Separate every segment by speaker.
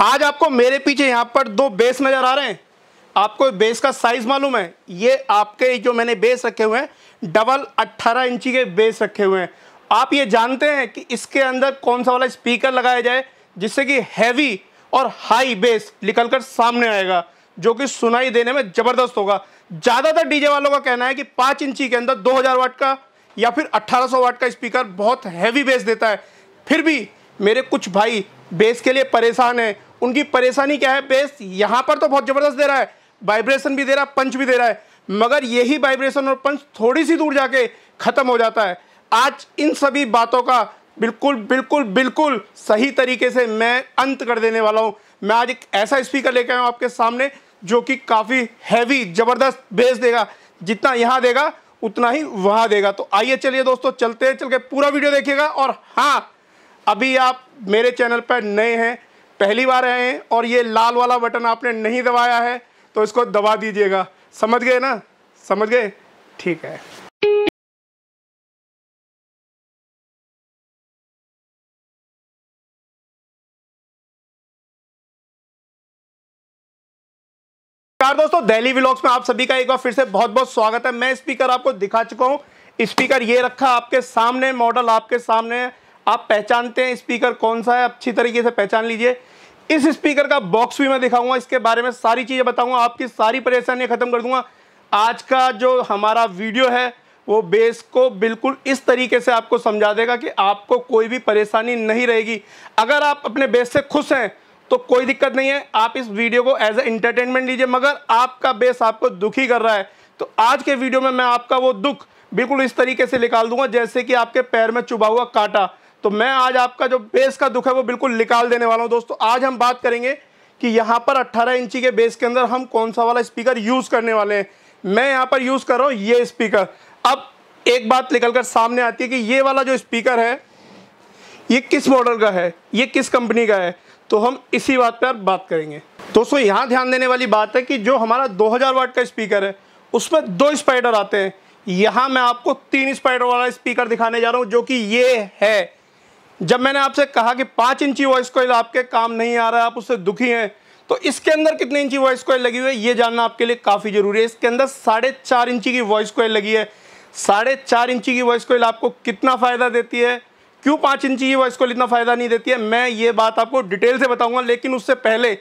Speaker 1: आज आपको मेरे पीछे यहाँ पर दो बेस नज़र आ रहे हैं आपको बेस का साइज़ मालूम है ये आपके जो मैंने बेस रखे हुए हैं डबल अट्ठारह इंची के बेस रखे हुए हैं आप ये जानते हैं कि इसके अंदर कौन सा वाला स्पीकर लगाया जाए जिससे कि हैवी और हाई बेस निकल कर सामने आएगा जो कि सुनाई देने में ज़बरदस्त होगा ज़्यादातर डीजे वालों का कहना है कि पाँच इंची के अंदर 2000 वाट का या फिर 1800 वाट का स्पीकर बहुत हैवी बेस देता है फिर भी मेरे कुछ भाई बेस के लिए परेशान है उनकी परेशानी क्या है बेस यहाँ पर तो बहुत ज़बरदस्त दे रहा है वाइब्रेशन भी दे रहा है पंच भी दे रहा है मगर यही वाइब्रेशन और पंच थोड़ी सी दूर जाके ख़त्म हो जाता है आज इन सभी बातों का बिल्कुल बिल्कुल बिल्कुल सही तरीके से मैं अंत कर देने वाला हूँ मैं आज एक ऐसा स्पीकर लेकर आया हूँ आपके सामने जो कि काफ़ी हैवी ज़बरदस्त बेस देगा जितना यहाँ देगा उतना ही वहाँ देगा तो आइए चलिए दोस्तों चलते चल के पूरा वीडियो देखिएगा और हाँ अभी आप मेरे चैनल पर नए हैं पहली बार आए हैं और ये लाल वाला बटन आपने नहीं दबाया है तो इसको दबा दीजिएगा समझ गए ना समझ गए ठीक है दोस्तों दिल्ली व्लॉग्स में आप सभी का एक बार फिर से बहुत बहुत स्वागत है मैं स्पीकर आपको दिखा चुका हूं स्पीकर ये रखा आपके सामने मॉडल आपके सामने आप पहचानते हैं स्पीकर कौन सा है अच्छी तरीके से पहचान लीजिए इस स्पीकर का बॉक्स भी मैं दिखाऊंगा इसके बारे में सारी चीज़ें बताऊंगा आपकी सारी परेशानियां ख़त्म कर दूंगा आज का जो हमारा वीडियो है वो बेस को बिल्कुल इस तरीके से आपको समझा देगा कि आपको कोई भी परेशानी नहीं रहेगी अगर आप अपने बेस से खुश हैं तो कोई दिक्कत नहीं है आप इस वीडियो को एज ए इंटरटेनमेंट लीजिए मगर आपका बेस आपको दुखी कर रहा है तो आज के वीडियो में मैं आपका वो दुख बिल्कुल इस तरीके से निकाल दूंगा जैसे कि आपके पैर में चुभा हुआ कांटा तो मैं आज आपका जो बेस का दुख है वो बिल्कुल निकाल देने वाला हूँ दोस्तों आज हम बात करेंगे कि यहाँ पर 18 इंची के बेस के अंदर हम कौन सा वाला स्पीकर यूज़ करने वाले हैं मैं यहाँ पर यूज़ कर रहा हूँ ये स्पीकर अब एक बात निकल कर सामने आती है कि ये वाला जो स्पीकर है ये किस मॉडल का है ये किस कंपनी का है तो हम इसी बात पर बात करेंगे दोस्तों यहाँ ध्यान देने वाली बात है कि जो हमारा 2000 वाट का स्पीकर है उसमें दो स्पाइडर आते हैं यहाँ मैं आपको तीन स्पाइडर वाला स्पीकर दिखाने जा रहा हूँ जो कि ये है जब मैंने आपसे कहा कि पाँच इंची वॉइस कॉइल आपके काम नहीं आ रहा है आप उससे दुखी हैं तो इसके अंदर कितने इंची वॉइस कॉइल लगी हुई है ये जानना आपके लिए काफ़ी ज़रूरी है इसके अंदर साढ़े चार इंची की वॉइस कॉइल लगी है साढ़े चार इंची की वॉइस कॉइल आपको कितना फ़ायदा देती है क्यों पाँच इंची की वॉइस कॉइल इतना फ़ायदा नहीं देती है मैं ये बात आपको डिटेल से बताऊँगा लेकिन उससे पहले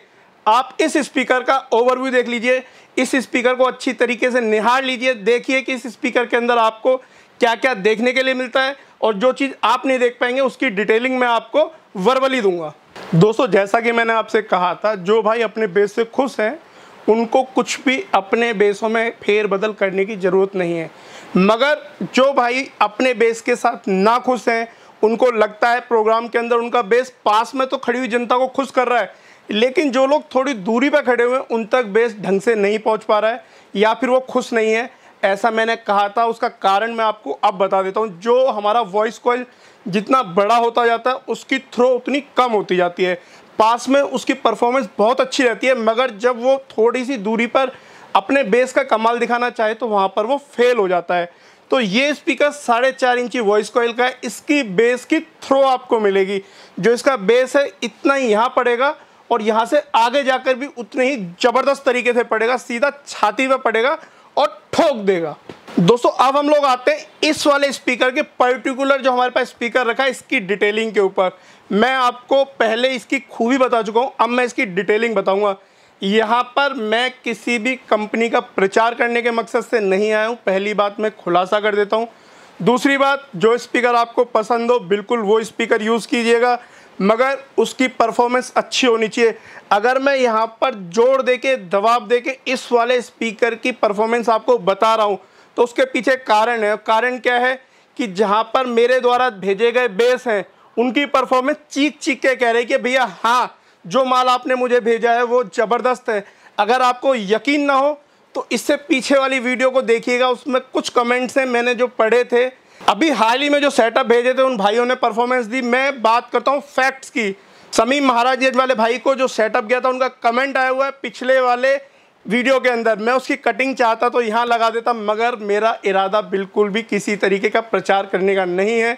Speaker 1: आप इस स्पीकर का ओवरव्यू देख लीजिए इस स्पीकर को अच्छी तरीके से निहार लीजिए देखिए कि इस स्पीकर के अंदर आपको क्या क्या देखने के लिए मिलता है और जो चीज़ आप नहीं देख पाएंगे उसकी डिटेलिंग मैं आपको वर्बली दूंगा दोस्तों जैसा कि मैंने आपसे कहा था जो भाई अपने बेस से खुश हैं उनको कुछ भी अपने बेसों में फेरबदल करने की ज़रूरत नहीं है मगर जो भाई अपने बेस के साथ ना खुश हैं उनको लगता है प्रोग्राम के अंदर उनका बेस पास में तो खड़ी हुई जनता को खुश कर रहा है लेकिन जो लोग थोड़ी दूरी पर खड़े हुए हैं उन तक बेस ढंग से नहीं पहुँच पा रहा है या फिर वो खुश नहीं है ऐसा मैंने कहा था उसका कारण मैं आपको अब बता देता हूँ जो हमारा वॉइस कॉल जितना बड़ा होता जाता है उसकी थ्रो उतनी कम होती जाती है पास में उसकी परफॉर्मेंस बहुत अच्छी रहती है मगर जब वो थोड़ी सी दूरी पर अपने बेस का कमाल दिखाना चाहे तो वहाँ पर वो फेल हो जाता है तो ये स्पीकर साढ़े चार इंची वॉइस कॉइल का है इसकी बेस की थ्रो आपको मिलेगी जो इसका बेस है इतना ही यहाँ पड़ेगा और यहाँ से आगे जाकर भी उतने ही ज़बरदस्त तरीके से पड़ेगा सीधा छाती पर पड़ेगा और ठोक देगा दोस्तों अब हम लोग आते हैं इस वाले स्पीकर के पर्टिकुलर जो हमारे पास स्पीकर रखा है इसकी डिटेलिंग के ऊपर मैं आपको पहले इसकी खूबी बता चुका हूँ अब मैं इसकी डिटेलिंग बताऊँगा यहाँ पर मैं किसी भी कंपनी का प्रचार करने के मकसद से नहीं आया हूँ पहली बात मैं खुलासा कर देता हूँ दूसरी बात जो स्पीकर आपको पसंद हो बिल्कुल वो स्पीकर यूज़ कीजिएगा मगर उसकी परफॉर्मेंस अच्छी होनी चाहिए अगर मैं यहाँ पर जोड़ दे के दबाव दे के इस वाले स्पीकर की परफॉर्मेंस आपको बता रहा हूँ तो उसके पीछे कारण है कारण क्या है कि जहाँ पर मेरे द्वारा भेजे गए बेस हैं उनकी परफॉर्मेंस चीख चीख के कह रही कि भैया हाँ जो माल आपने मुझे भेजा है वो ज़बरदस्त है अगर आपको यकीन ना हो तो इससे पीछे वाली वीडियो को देखिएगा उसमें कुछ कमेंट्स हैं मैंने जो पढ़े थे अभी हाल ही में जो सेटअप भेजे थे उन भाइयों ने परफॉर्मेंस दी मैं बात करता हूँ फैक्ट्स की समीम महाराज वाले भाई को जो सेटअप गया था उनका कमेंट आया हुआ है पिछले वाले वीडियो के अंदर मैं उसकी कटिंग चाहता तो यहाँ लगा देता मगर मेरा इरादा बिल्कुल भी किसी तरीके का प्रचार करने का नहीं है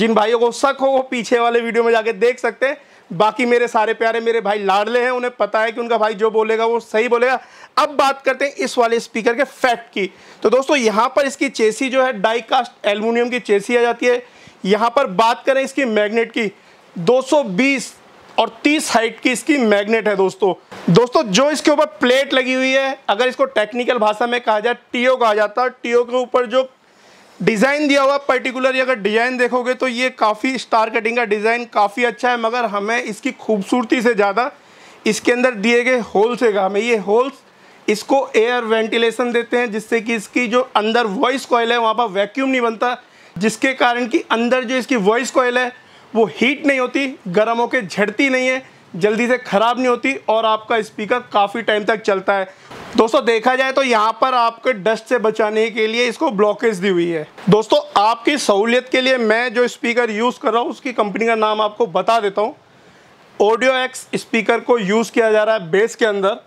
Speaker 1: जिन भाइयों को शक हो वो पीछे वाले वीडियो में जाके देख सकते हैं बाकी मेरे सारे प्यारे मेरे भाई लाडले हैं उन्हें पता है कि उनका भाई जो बोलेगा वो सही बोलेगा अब बात करते हैं इस वाले स्पीकर के फैक्ट की तो दोस्तों यहाँ पर इसकी चेसी जो है डाई कास्ट एलमिनियम की चेसी आ जाती है यहाँ पर बात करें इसकी मैग्नेट की 220 और 30 हाइट की इसकी मैग्नेट है दोस्तों दोस्तों जो इसके ऊपर प्लेट लगी हुई है अगर इसको टेक्निकल भाषा में कहा जाए टीओ कहा जाता है टीओ के ऊपर जो डिज़ाइन दिया हुआ पर्टिकुलरली अगर डिज़ाइन देखोगे तो ये काफ़ी स्टार कटिंग का डिज़ाइन काफ़ी अच्छा है मगर हमें इसकी खूबसूरती से ज़्यादा इसके अंदर दिए गए होल्स है हमें ये होल्स इसको एयर वेंटिलेशन देते हैं जिससे कि इसकी जो अंदर वॉइस कॉयल है वहाँ पर वैक्यूम नहीं बनता जिसके कारण कि अंदर जो इसकी वॉइस कोयल है वो हीट नहीं होती गर्म होकर झड़ती नहीं है जल्दी से ख़राब नहीं होती और आपका स्पीकर काफ़ी टाइम तक चलता है दोस्तों देखा जाए तो यहाँ पर आपके डस्ट से बचाने के लिए इसको ब्लॉकेज दी हुई है दोस्तों आपकी सहूलियत के लिए मैं जो स्पीकर यूज़ कर रहा हूँ उसकी कंपनी का नाम आपको बता देता हूँ ऑडियो एक्स स्पीकर को यूज़ किया जा रहा है बेस के अंदर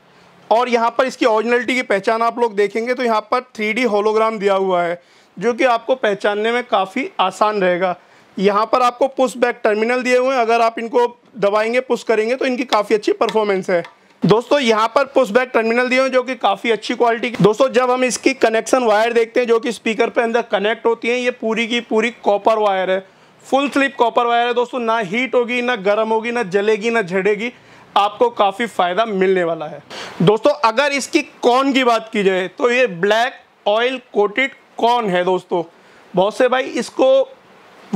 Speaker 1: और यहाँ पर इसकी ओरिजिनलिटी की पहचान आप लोग देखेंगे तो यहाँ पर थ्री होलोग्राम दिया हुआ है जो कि आपको पहचानने में काफ़ी आसान रहेगा यहाँ पर आपको पुश बैक टर्मिनल दिए हुए हैं अगर आप इनको दबाएंगे पुश करेंगे तो इनकी काफ़ी अच्छी परफॉर्मेंस है दोस्तों यहाँ पर पुशबैक टर्मिनल दिए हैं जो कि काफ़ी अच्छी क्वालिटी की दोस्तों जब हम इसकी कनेक्शन वायर देखते हैं जो कि स्पीकर पे अंदर कनेक्ट होती है ये पूरी की पूरी कॉपर वायर है फुल स्लिप कॉपर वायर है दोस्तों ना हीट होगी ना गर्म होगी ना जलेगी ना झड़ेगी आपको काफ़ी फ़ायदा मिलने वाला है दोस्तों अगर इसकी कॉन की बात की जाए तो ये ब्लैक ऑयल कोटेड कॉन है दोस्तों बहुत से भाई इसको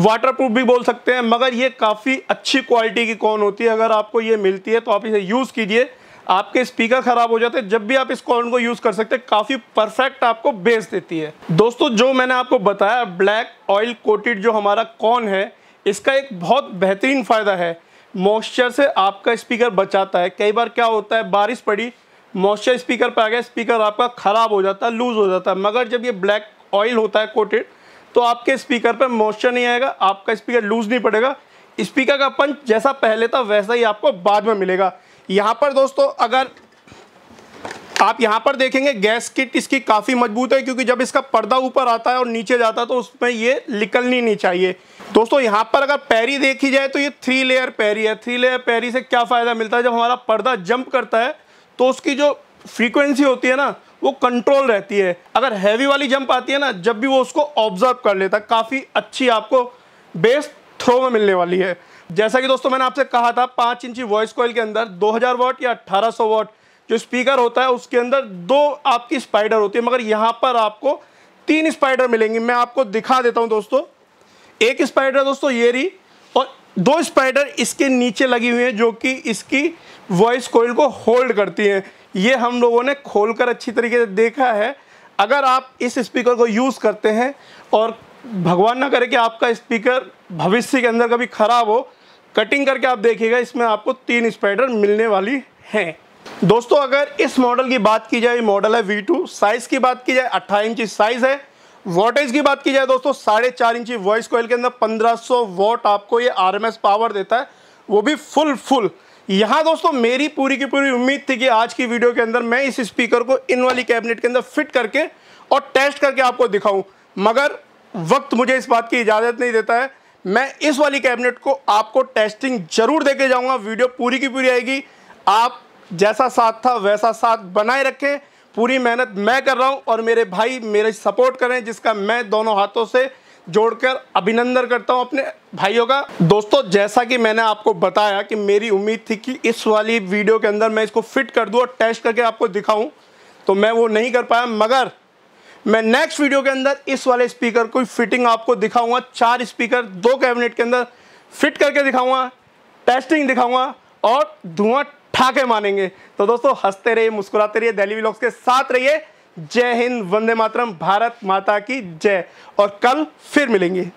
Speaker 1: वाटर प्रूफ भी बोल सकते हैं मगर ये काफ़ी अच्छी क्वालिटी की कॉन होती है अगर आपको ये मिलती है तो आप इसे यूज़ कीजिए आपके स्पीकर खराब हो जाते हैं जब भी आप इस कॉर्न को यूज़ कर सकते हैं काफ़ी परफेक्ट आपको बेस देती है दोस्तों जो मैंने आपको बताया ब्लैक ऑयल कोटेड जो हमारा कॉर्न है इसका एक बहुत बेहतरीन फ़ायदा है मॉइस्चर से आपका स्पीकर बचाता है कई बार क्या होता है बारिश पड़ी मॉइस्चर स्पीकर पर आ गया स्पीकर आपका ख़राब हो जाता है लूज़ हो जाता है मगर जब ये ब्लैक ऑयल होता है कोटेड तो आपके स्पीकर पर मॉइस्चर नहीं आएगा आपका स्पीकर लूज़ नहीं पड़ेगा स्पीकर का पंच जैसा पहले था वैसा ही आपको बाद में मिलेगा यहाँ पर दोस्तों अगर आप यहाँ पर देखेंगे गैस किट इसकी काफ़ी मजबूत है क्योंकि जब इसका पर्दा ऊपर आता है और नीचे जाता है तो उसमें ये निकलनी नहीं चाहिए दोस्तों यहाँ पर अगर पैरी देखी जाए तो ये थ्री लेयर पैरी है थ्री लेयर पैरी से क्या फ़ायदा मिलता है जब हमारा पर्दा जंप करता है तो उसकी जो फ्रीक्वेंसी होती है ना वो कंट्रोल रहती है अगर हैवी वाली जंप आती है ना जब भी वो उसको ऑब्जर्व कर लेता है काफ़ी अच्छी आपको बेस्ट थ्रो में मिलने वाली है जैसा कि दोस्तों मैंने आपसे कहा था पाँच इंची वॉइस कॉल के अंदर 2000 वॉट या 1800 वॉट जो स्पीकर होता है उसके अंदर दो आपकी स्पाइडर होती है मगर यहाँ पर आपको तीन स्पाइडर मिलेंगी मैं आपको दिखा देता हूँ दोस्तों एक स्पाइडर दोस्तों ये रही और दो स्पाइडर इसके नीचे लगी हुई हैं जो कि इसकी वॉइस कॉइल को होल्ड करती हैं ये हम लोगों ने खोल अच्छी तरीके से देखा है अगर आप इस स्पीकर को यूज़ करते हैं और भगवान ना करे कि आपका स्पीकर भविष्य के अंदर कभी ख़राब हो कटिंग करके आप देखिएगा इसमें आपको तीन स्पाइडर मिलने वाली हैं दोस्तों अगर इस मॉडल की बात की जाए मॉडल है वी टू साइज़ की बात की जाए अट्ठाईस इंची साइज़ है वोटेज की बात की जाए दोस्तों साढ़े चार इंची वॉइस कोयल के अंदर 1500 वॉट आपको ये आरएमएस पावर देता है वो भी फुल फुल यहाँ दोस्तों मेरी पूरी की पूरी उम्मीद थी कि आज की वीडियो के अंदर मैं इस स्पीकर को इन वाली कैबिनेट के अंदर फिट करके और टेस्ट करके आपको दिखाऊं मगर वक्त मुझे इस बात की इजाज़त नहीं देता है मैं इस वाली कैबिनेट को आपको टेस्टिंग जरूर देके जाऊंगा वीडियो पूरी की पूरी आएगी आप जैसा साथ था वैसा साथ बनाए रखें पूरी मेहनत मैं कर रहा हूं और मेरे भाई मेरे सपोर्ट करें जिसका मैं दोनों हाथों से जोड़कर अभिनंदन करता हूं अपने भाइयों का दोस्तों जैसा कि मैंने आपको बताया कि मेरी उम्मीद थी कि इस वाली वीडियो के अंदर मैं इसको फिट कर दूं और टेस्ट करके आपको दिखाऊं तो मैं वो नहीं कर पाया मगर मैं नेक्स्ट वीडियो के अंदर इस वाले स्पीकर को फिटिंग आपको दिखाऊंगा चार स्पीकर दो कैबिनेट के अंदर फिट करके दिखाऊंगा टेस्टिंग दिखाऊंगा और धुआं ठाके मानेंगे तो दोस्तों हंसते रहिए मुस्कुराते रहिए दिल्ली ब्लॉग्स के साथ रहिए जय हिंद वंदे मातरम भारत माता की जय और कल फिर मिलेंगे